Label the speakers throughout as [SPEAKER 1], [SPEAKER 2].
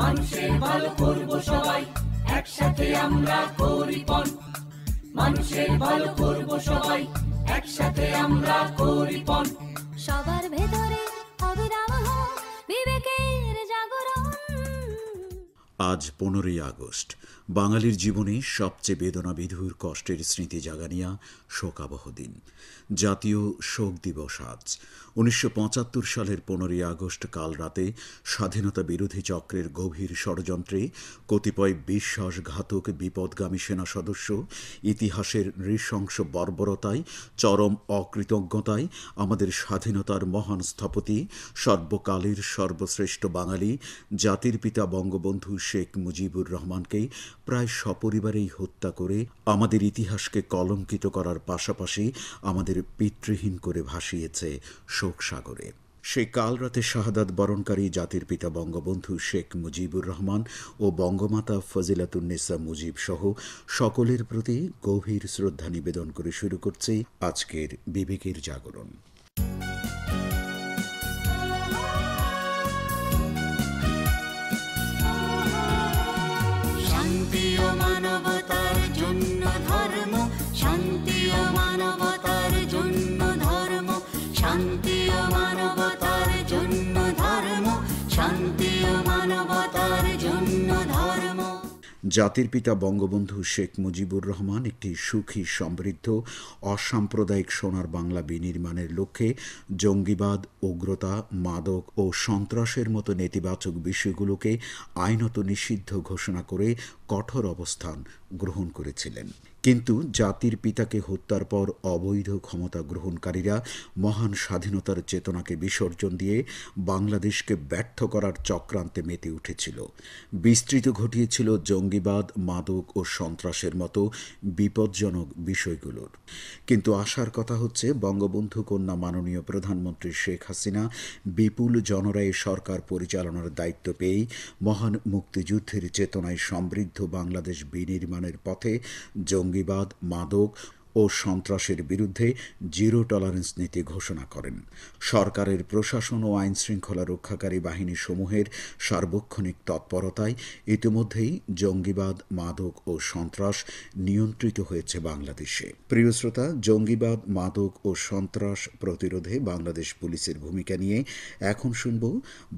[SPEAKER 1] মানুষের ভালো করব সবাই একসাথে আমরা করিপন মানুষের ভালো করব সবাই একসাথে আমরা করিপন সবার ভেতরে অবিরাম বিবেকের জাগরণ
[SPEAKER 2] আজ পনেরোই আগস্ট বাঙালির জীবনে সবচেয়ে বেদনাবিধুর কষ্টের স্মৃতি জাগানিয়া শোকাবহ দিন জাতীয় শোক দিবস আজ উনিশশো সালের পনেরোই আগস্ট কাল রাতে স্বাধীনতা বিরোধী চক্রের গভীর ষড়যন্ত্রে কতিপয় বিশ্বাসঘাতক বিপদগামী সেনা সদস্য ইতিহাসের নৃশংস বর্বরতায় চরম অকৃতজ্ঞতায় আমাদের স্বাধীনতার মহান স্থপতি সর্বকালের সর্বশ্রেষ্ঠ বাঙালি জাতির পিতা বঙ্গবন্ধু শেখ মুজিবুর রহমানকে প্রায় সপরিবারেই হত্যা করে আমাদের ইতিহাসকে কলঙ্কিত করার পাশাপাশি আমাদের পিতৃহীন করে ভাসিয়েছে শোক সাগরে সে কাল রাতে শাহাদাত বরণকারী জাতির পিতা বঙ্গবন্ধু শেখ মুজিবুর রহমান ও বঙ্গমাতা ফজিলাতুন্নেসা মুজিব সহ সকলের প্রতি গভীর শ্রদ্ধা নিবেদন করে শুরু করছে আজকের বিবেকের জাগরণ জাতির পিতা বঙ্গবন্ধু শেখ মুজিবুর রহমান একটি সুখী সমৃদ্ধ অসাম্প্রদায়িক সোনার বাংলা বিনির্মাণের লক্ষ্যে জঙ্গিবাদ উগ্রতা মাদক ও সন্ত্রাসের মতো নেতিবাচক বিষয়গুলোকে আইনত নিষিদ্ধ ঘোষণা করে কঠোর অবস্থান গ্রহণ করেছিলেন কিন্তু জাতির পিতাকে হত্যার পর অবৈধ ক্ষমতা গ্রহণকারীরা মহান স্বাধীনতার চেতনাকে বিসর্জন দিয়ে বাংলাদেশকে ব্যর্থ করার চক্রান্তে মেতে উঠেছিল বিস্তৃত ঘটিয়েছিল জঙ্গিবাদ মাদক ও সন্ত্রাসের মতো বিপজ্জনক বিষয়গুলোর কিন্তু আশার কথা হচ্ছে বঙ্গবন্ধু কন্যা মাননীয় প্রধানমন্ত্রী শেখ হাসিনা বিপুল জনরায় সরকার পরিচালনার দায়িত্ব পেয়েই মহান মুক্তিযুদ্ধের চেতনায় সমৃদ্ধ বাংলাদেশ বিনির্মাণের পথে জঙ্গি জঙ্গিবাদ মাদক ও সন্ত্রাসের বিরুদ্ধে জিরো টলারেন্স নীতি ঘোষণা করেন সরকারের প্রশাসন ও আইন শৃঙ্খলা রক্ষাকারী বাহিনী সমূহের সার্বক্ষণিক তৎপরতায় ইতিমধ্যেই জঙ্গিবাদ মাদক ও সন্ত্রাস নিয়ন্ত্রিত হয়েছে বাংলাদেশে প্রিয় শ্রোতা জঙ্গিবাদ মাদক ও সন্ত্রাস প্রতিরোধে বাংলাদেশ পুলিশের ভূমিকা নিয়ে এখন শুনব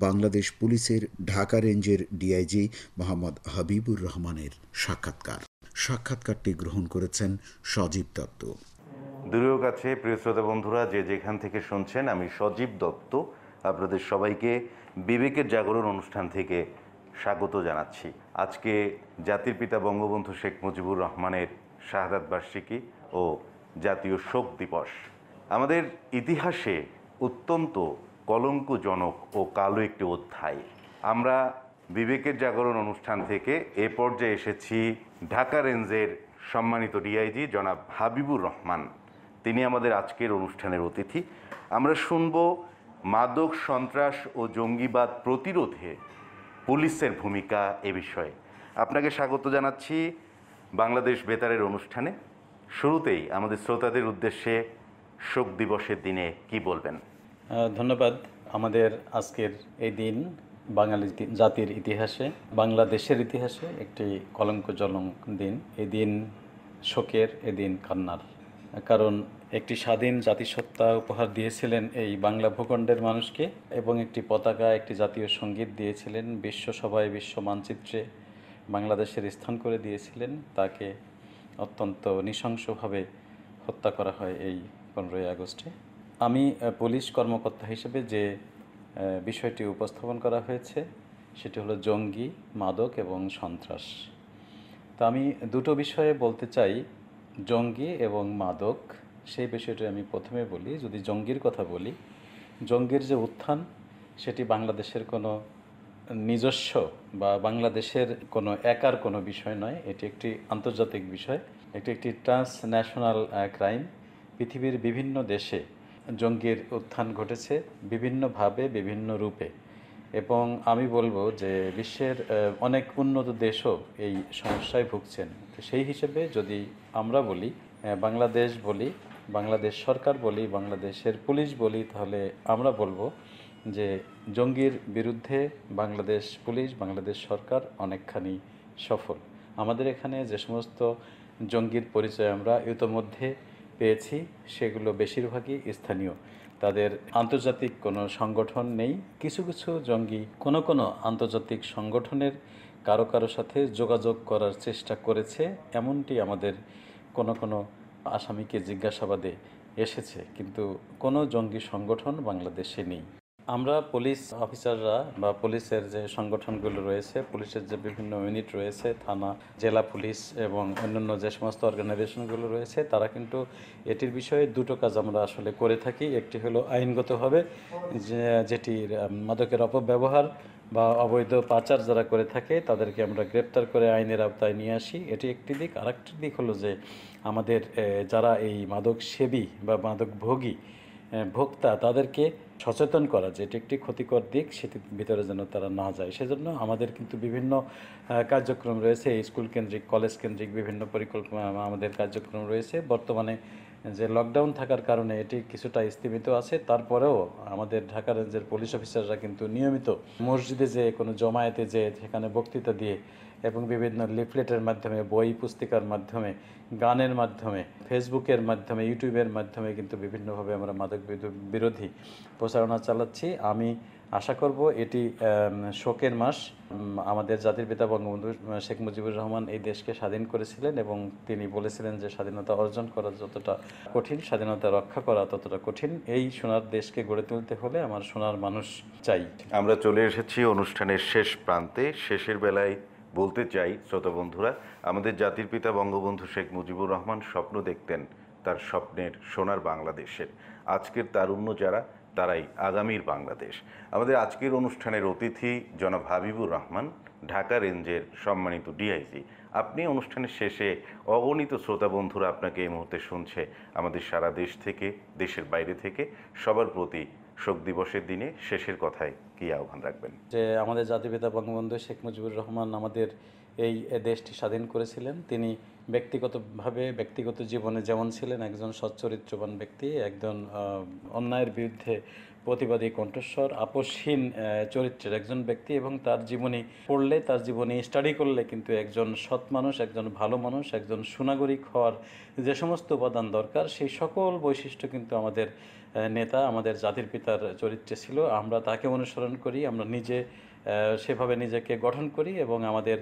[SPEAKER 2] বাংলাদেশ পুলিশের ঢাকা রেঞ্জের ডিআইজি মোহাম্মদ হাবিবুর রহমানের সাক্ষাৎকার সাক্ষাৎকারটি গ্রহণ করেছেন সজীব দত্ত
[SPEAKER 3] দূরেও কাছে প্রিয় শ্রোতা বন্ধুরা যে যেখান থেকে শুনছেন আমি সজীব দত্ত আপনাদের সবাইকে বিবেকের জাগরণ অনুষ্ঠান থেকে স্বাগত জানাচ্ছি আজকে জাতির পিতা বঙ্গবন্ধু শেখ মুজিবুর রহমানের শাহাদ বার্ষিকী ও জাতীয় শোক দিবস আমাদের ইতিহাসে অত্যন্ত কলঙ্কজনক ও কালো একটি অধ্যায় আমরা বিবেকের জাগরণ অনুষ্ঠান থেকে এ পর্যায়ে এসেছি ঢাকা রেঞ্জের সম্মানিত ডিআইজি জনাব হাবিবুর রহমান তিনি আমাদের আজকের অনুষ্ঠানের অতিথি আমরা শুনব মাদক সন্ত্রাস ও জঙ্গিবাদ প্রতিরোধে পুলিশের ভূমিকা এ বিষয়ে আপনাকে স্বাগত জানাচ্ছি বাংলাদেশ বেতারের অনুষ্ঠানে শুরুতেই আমাদের শ্রোতাদের উদ্দেশ্যে শোক দিবসের দিনে কি বলবেন ধন্যবাদ আমাদের আজকের এই দিন বাঙালি
[SPEAKER 1] জাতির ইতিহাসে বাংলাদেশের ইতিহাসে একটি কলঙ্কজনক দিন এদিন শোকের এদিন কান্নার কারণ একটি স্বাধীন জাতিসত্তা উপহার দিয়েছিলেন এই বাংলা ভূখণ্ডের মানুষকে এবং একটি পতাকা একটি জাতীয় সঙ্গীত দিয়েছিলেন বিশ্বসভায় বিশ্ব মানচিত্রে বাংলাদেশের স্থান করে দিয়েছিলেন তাকে অত্যন্ত নৃশংসভাবে হত্যা করা হয় এই পনেরোই আগস্টে আমি পুলিশ কর্মকর্তা হিসেবে যে বিষয়টি উপস্থাপন করা হয়েছে সেটি হলো জঙ্গি মাদক এবং সন্ত্রাস তো আমি দুটো বিষয়ে বলতে চাই জঙ্গি এবং মাদক সেই বিষয়টি আমি প্রথমে বলি যদি জঙ্গির কথা বলি জঙ্গির যে উত্থান সেটি বাংলাদেশের কোনো নিজস্ব বা বাংলাদেশের কোনো একার কোনো বিষয় নয় এটি একটি আন্তর্জাতিক বিষয় এটি একটি ট্রান্সন্যাশনাল ক্রাইম পৃথিবীর বিভিন্ন দেশে জঙ্গির উত্থান ঘটেছে বিভিন্নভাবে বিভিন্ন রূপে এবং আমি বলবো যে বিশ্বের অনেক উন্নত দেশও এই সমস্যায় ভুগছেন সেই হিসেবে যদি আমরা বলি বাংলাদেশ বলি বাংলাদেশ সরকার বলি বাংলাদেশের পুলিশ বলি তাহলে আমরা বলবো যে জঙ্গির বিরুদ্ধে বাংলাদেশ পুলিশ বাংলাদেশ সরকার অনেকখানি সফল আমাদের এখানে যে সমস্ত জঙ্গির পরিচয় আমরা ইতোমধ্যে পেয়েছি সেগুলো বেশিরভাগই স্থানীয় তাদের আন্তর্জাতিক কোনো সংগঠন নেই কিছু কিছু জঙ্গি কোনো কোনো আন্তর্জাতিক সংগঠনের কারো কারো সাথে যোগাযোগ করার চেষ্টা করেছে এমনটি আমাদের কোনো কোনো আসামিকে জিজ্ঞাসাবাদে এসেছে কিন্তু কোনো জঙ্গি সংগঠন বাংলাদেশে নেই আমরা পুলিশ অফিসাররা বা পুলিশের যে সংগঠনগুলো রয়েছে পুলিশের যে বিভিন্ন ইউনিট রয়েছে থানা জেলা পুলিশ এবং অন্যান্য যে সমস্ত অর্গানাইজেশনগুলো রয়েছে তারা কিন্তু এটির বিষয়ে দুটো কাজ আমরা আসলে করে থাকি একটি হলো আইনগতভাবে যেটির মাদকের অপব্যবহার বা অবৈধ পাচার যারা করে থাকে তাদেরকে আমরা গ্রেপ্তার করে আইনের আওতায় নিয়ে আসি এটি একটি দিক আরেকটি দিক হলো যে আমাদের যারা এই মাদক সেবী বা মাদক ভোগী ভোক্তা তাদেরকে সচেতন করা যে এটি একটি ক্ষতিকর দিক সেটির ভিতরে যেন তারা না যায় সেজন্য আমাদের কিন্তু বিভিন্ন কার্যক্রম রয়েছে স্কুল কেন্দ্রিক কলেজ কেন্দ্রিক বিভিন্ন পরিকল্পনা আমাদের কার্যক্রম রয়েছে বর্তমানে যে লকডাউন থাকার কারণে এটি কিছুটা স্তীমিত আছে তারপরেও আমাদের ঢাকা রেঞ্জের পুলিশ অফিসাররা কিন্তু নিয়মিত মসজিদে যে কোনো জমায়েতে যে সেখানে বক্তৃতা দিয়ে এবং বিভিন্ন লিফলেটের মাধ্যমে বই পুস্তিকার মাধ্যমে গানের মাধ্যমে ফেসবুকের মাধ্যমে ইউটিউবের মাধ্যমে কিন্তু বিভিন্নভাবে আমরা মাদক বিরোধী প্রচারণা চালাচ্ছি আমি আশা করব এটি শোকের মাস আমাদের জাতির পিতা বঙ্গবন্ধু শেখ মুজিবুর রহমান এই দেশকে স্বাধীন করেছিলেন এবং তিনি বলেছিলেন যে স্বাধীনতা অর্জন করা যতটা কঠিন স্বাধীনতা রক্ষা করা ততটা কঠিন এই সোনার দেশকে গড়ে তুলতে হলে আমার সোনার মানুষ
[SPEAKER 3] চাই আমরা চলে এসেছি অনুষ্ঠানের শেষ প্রান্তে শেষের বেলায় বলতে চাই শ্রোতা বন্ধুরা আমাদের জাতির পিতা বঙ্গবন্ধু শেখ মুজিবুর রহমান স্বপ্ন দেখতেন তার স্বপ্নের সোনার বাংলাদেশের আজকের তারুণ্য যারা তারাই আগামীর বাংলাদেশ আমাদের আজকের অনুষ্ঠানের অতিথি জনাব হাবিবুর রহমান ঢাকা রেঞ্জের সম্মানিত ডিআইজি আপনি অনুষ্ঠানের শেষে অগণিত শ্রোতা বন্ধুরা আপনাকে এই মুহূর্তে শুনছে আমাদের সারা দেশ থেকে দেশের বাইরে থেকে সবার প্রতি শোক দিবসের দিনে শেষের কথায় কি আহ্বান রাখবেন
[SPEAKER 1] যে আমাদের জাতিপিতা বঙ্গবন্ধু শেখ মুজিবুর রহমান আমাদের এই দেশটি স্বাধীন করেছিলেন তিনি ব্যক্তিগতভাবে ব্যক্তিগত জীবনে যেমন ছিলেন একজন সচ্চরিত্রবান ব্যক্তি একজন অন্যায়ের বিরুদ্ধে প্রতিবাদী কণ্ঠস্বর আপসহীন চরিত্রের একজন ব্যক্তি এবং তার জীবনী পড়লে তার জীবনী স্টাডি করলে কিন্তু একজন সৎ মানুষ একজন ভালো মানুষ একজন সুনাগরিক হওয়ার যে সমস্ত উপাদান দরকার সেই সকল বৈশিষ্ট্য কিন্তু আমাদের নেতা আমাদের জাতির পিতার চরিত্রে ছিল আমরা তাকে অনুসরণ করি আমরা নিজে সেভাবে নিজেকে গঠন করি এবং আমাদের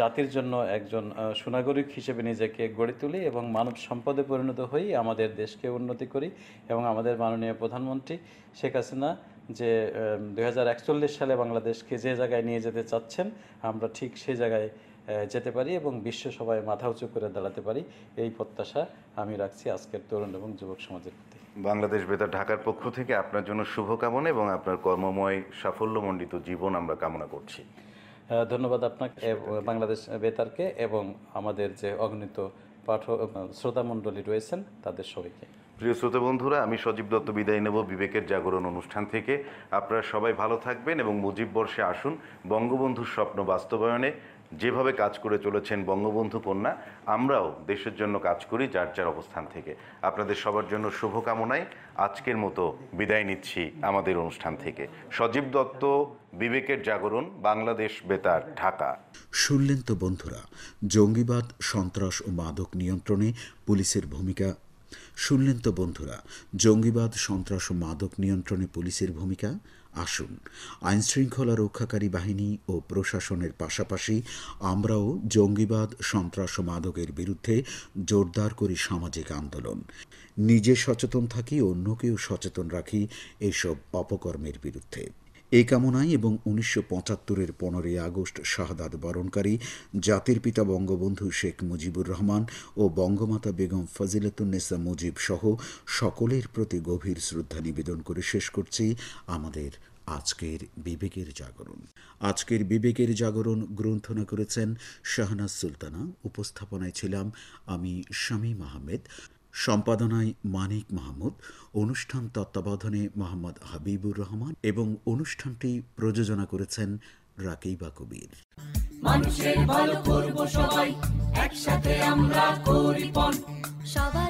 [SPEAKER 1] জাতির জন্য একজন সুনাগরিক হিসেবে নিজেকে গড়ে তুলি এবং মানব সম্পদে পরিণত হই আমাদের দেশকে উন্নতি করি এবং আমাদের মাননীয় প্রধানমন্ত্রী শেখ হাসিনা যে দুই সালে বাংলাদেশকে যে জায়গায় নিয়ে যেতে চাচ্ছেন আমরা ঠিক সেই জায়গায় যেতে পারি এবং বিশ্ব সবাই মাথা উঁচু করে দাঁড়াতে পারি এই প্রত্যাশা আমি রাখছি আজকের তরুণ এবং যুবক সমাজের প্রতি
[SPEAKER 3] বাংলাদেশ বেতার ঢাকার পক্ষ থেকে আপনার জন্য শুভকামনা এবং আপনার কর্মময় সাফল্যমণ্ডিত জীবন আমরা কামনা করছি
[SPEAKER 1] ধন্যবাদ আপনাকে বাংলাদেশ বেতারকে এবং আমাদের যে অগণিত পাঠ শ্রোতামণ্ডলী রয়েছেন তাদের সবাইকে
[SPEAKER 3] প্রিয় শ্রোতা বন্ধুরা আমি সজীব দত্ত বিদায় নেব বিবেকের জাগরণ অনুষ্ঠান থেকে আপনারা সবাই ভালো থাকবেন এবং মুজিব বর্ষে আসুন বঙ্গবন্ধুর স্বপ্ন বাস্তবায়নে যেভাবে কাজ করে চলেছেন বঙ্গবন্ধু কন্যা আমরাও দেশের জন্য কাজ করি যার যার অবস্থান থেকে আপনাদের সবার জন্য শুভকামনায় আজকের মতো বিদায় নিচ্ছি আমাদের অনুষ্ঠান থেকে সজীব দত্ত বিবেকের জাগরণ বাংলাদেশ বেতার ঢাকা
[SPEAKER 2] শুনলেন তো বন্ধুরা জঙ্গিবাদ সন্ত্রাস ও মাদক নিয়ন্ত্রণে পুলিশের ভূমিকা শুনলেন তো বন্ধুরা জঙ্গিবাদ সন্ত্রাস ও মাদক নিয়ন্ত্রণে পুলিশের ভূমিকা আসুন আইনশৃঙ্খলা রক্ষাকারী বাহিনী ও প্রশাসনের পাশাপাশি আমরাও জঙ্গিবাদ সন্ত্রাস মাদকের বিরুদ্ধে জোরদার করি সামাজিক আন্দোলন নিজে সচেতন থাকি অন্যকেও সচেতন রাখি এইসব অপকর্মের বিরুদ্ধে এ কামনায় এবং উনিশশো পঁচাত্তরের পনেরোই আগস্ট শাহাদাত বরণকারী জাতির পিতা বঙ্গবন্ধু শেখ মুজিবুর রহমান ও বঙ্গমাতা বেগম ফজিলতুন্নেসা মুজিব সহ সকলের প্রতি গভীর শ্রদ্ধা নিবেদন করে শেষ করছি আমাদের আজকের বিবেকের জাগরণ আজকের বিবেকের জাগরণ গ্রন্থনা করেছেন শাহনাজ সুলতানা উপস্থাপনায় ছিলাম আমি শামীম আহমেদ সম্পাদনায় মানিক মাহমুদ অনুষ্ঠান তত্ত্বাবধানে মোহাম্মদ হাবিবুর রহমান এবং অনুষ্ঠানটি প্রযোজনা করেছেন রাকেইবা কবির মানুষের ভালো করব সবাই একসাথে আমরা